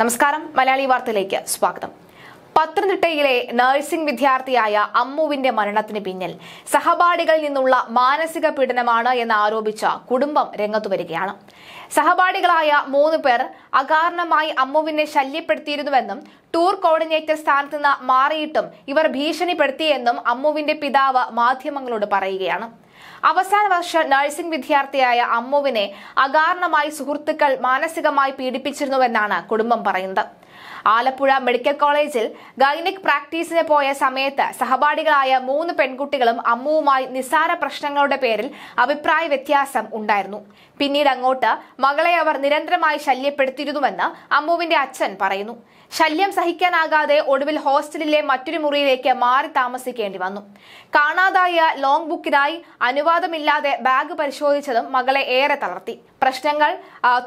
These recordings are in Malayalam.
നമസ്കാരം മലയാളി വാർത്തയിലേക്ക് സ്വാഗതം പത്തനംതിട്ടയിലെ നഴ്സിംഗ് വിദ്യാർത്ഥിയായ അമ്മുവിന്റെ മരണത്തിന് പിന്നിൽ സഹപാഠികളിൽ നിന്നുള്ള മാനസിക പീഡനമാണ് എന്ന് ആരോപിച്ച കുടുംബം രംഗത്തു വരികയാണ് സഹപാഠികളായ മൂന്ന് പേർ അകാരണമായി അമ്മുവിനെ ശല്യപ്പെടുത്തിയിരുന്നുവെന്നും ടൂർ കോർഡിനേറ്റർ സ്ഥാനത്ത് നിന്ന് മാറിയിട്ടും ഇവർ ഭീഷണിപ്പെടുത്തിയെന്നും അമ്മുവിന്റെ പിതാവ് മാധ്യമങ്ങളോട് പറയുകയാണ് അവസാന വർഷ നഴ്സിംഗ് വിദ്യാർത്ഥിയായ അമ്മുവിനെ അകാരണമായി സുഹൃത്തുക്കൾ മാനസികമായി പീഡിപ്പിച്ചിരുന്നുവെന്നാണ് കുടുംബം പറയുന്നത് ആലപ്പുഴ മെഡിക്കൽ കോളേജിൽ ഗൈനിക് പ്രാക്ടീസിന് പോയ സമയത്ത് സഹപാഠികളായ മൂന്ന് പെൺകുട്ടികളും അമ്മുവുമായി നിസ്സാര പ്രശ്നങ്ങളുടെ പേരിൽ അഭിപ്രായ വ്യത്യാസം ഉണ്ടായിരുന്നു പിന്നീട് അങ്ങോട്ട് മകളെ അവർ നിരന്തരമായി ശല്യപ്പെടുത്തിയിരുന്നുവെന്ന് അമ്മുവിന്റെ അച്ഛൻ പറയുന്നു ശല്യം സഹിക്കാനാകാതെ ഒടുവിൽ ഹോസ്റ്റലിലെ മറ്റൊരു മുറിയിലേക്ക് മാറി താമസിക്കേണ്ടി വന്നു കാണാതായ ലോങ് ബുക്കിനായി അനുവാദമില്ലാതെ ബാഗ് പരിശോധിച്ചതും മകളെ ഏറെ തളർത്തി പ്രശ്നങ്ങൾ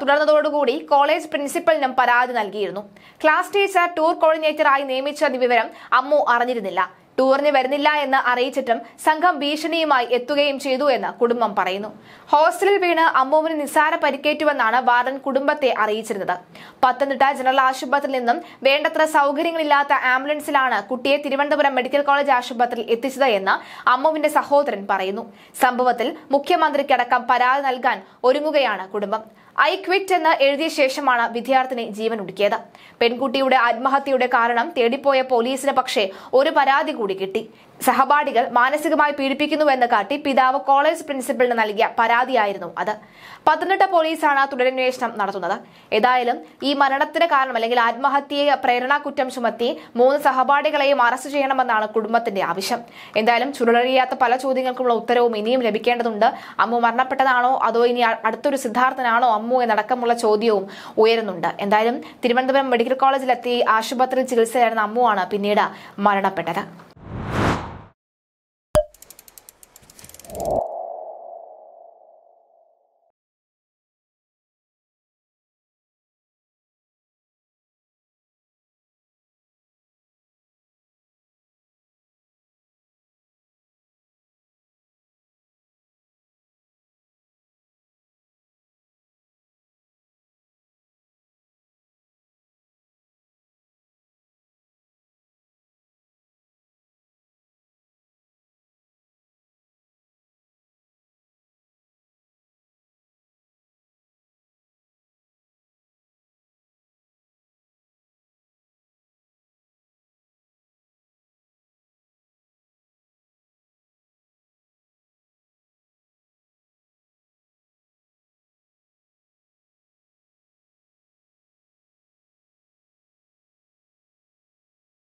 തുടർന്നതോടുകൂടി കോളേജ് പ്രിൻസിപ്പലിനും പരാതി നൽകിയിരുന്നു ക്ലാസ് ടീച്ചർ ടൂർ കോർഡിനേറ്ററായി നിയമിച്ച വിവരം അമ്മു അറിഞ്ഞിരുന്നില്ല ടൂറിന് വരുന്നില്ല എന്ന് അറിയിച്ചിട്ടും സംഘം ഭീഷണിയുമായി എത്തുകയും ചെയ്തു എന്ന് കുടുംബം പറയുന്നു ഹോസ്റ്റലിൽ വീണ് അമ്മുവിന് നിസ്സാര പരിക്കേറ്റുവെന്നാണ് വാർഡൻ കുടുംബത്തെ അറിയിച്ചിരുന്നത് പത്തനംതിട്ട ജനറൽ ആശുപത്രിയിൽ നിന്നും വേണ്ടത്ര സൗകര്യങ്ങളില്ലാത്ത ആംബുലൻസിലാണ് കുട്ടിയെ തിരുവനന്തപുരം മെഡിക്കൽ കോളേജ് ആശുപത്രിയിൽ എത്തിച്ചത് എന്ന് അമ്മുവിന്റെ സഹോദരൻ പറയുന്നു സംഭവത്തിൽ മുഖ്യമന്ത്രിക്കടക്കം പരാതി നൽകാൻ ഒരുങ്ങുകയാണ് കുടുംബം ഐ ക്വിറ്റ് എന്ന് എഴുതിയ ശേഷമാണ് വിദ്യാർത്ഥിനി ജീവൻ ഒടുക്കിയത് പെൺകുട്ടിയുടെ ആത്മഹത്യയുടെ കാരണം തേടിപ്പോയ പോലീസിന് പക്ഷേ ഒരു പരാതി കൂടി കിട്ടി സഹപാഠികൾ മാനസികമായി പീഡിപ്പിക്കുന്നുവെന്ന് കാട്ടി പിതാവ് കോളേജ് പ്രിൻസിപ്പലിന് നൽകിയ പരാതിയായിരുന്നു അത് പത്തനംതിട്ട പോലീസാണ് തുടരന്വേഷണം നടത്തുന്നത് ഏതായാലും ഈ മരണത്തിന് കാരണം അല്ലെങ്കിൽ ആത്മഹത്യയെ പ്രേരണാ കുറ്റം ചുമത്തി മൂന്ന് സഹപാഠികളെയും അറസ്റ്റ് ചെയ്യണമെന്നാണ് കുടുംബത്തിന്റെ ആവശ്യം എന്തായാലും ചുരുളറിയാത്ത പല ചോദ്യങ്ങൾക്കുള്ള ഉത്തരവും ഇനിയും ലഭിക്കേണ്ടതുണ്ട് അമ്മു മരണപ്പെട്ടതാണോ അതോ ഇനി അടുത്തൊരു സിദ്ധാർത്ഥനാണോ അമ്മു എന്നടക്കമുള്ള ചോദ്യവും ഉയരുന്നുണ്ട് എന്തായാലും തിരുവനന്തപുരം മെഡിക്കൽ കോളേജിലെത്തി ആശുപത്രിയിൽ ചികിത്സയായിരുന്ന അമ്മുവാണ് പിന്നീട് മരണപ്പെട്ടത്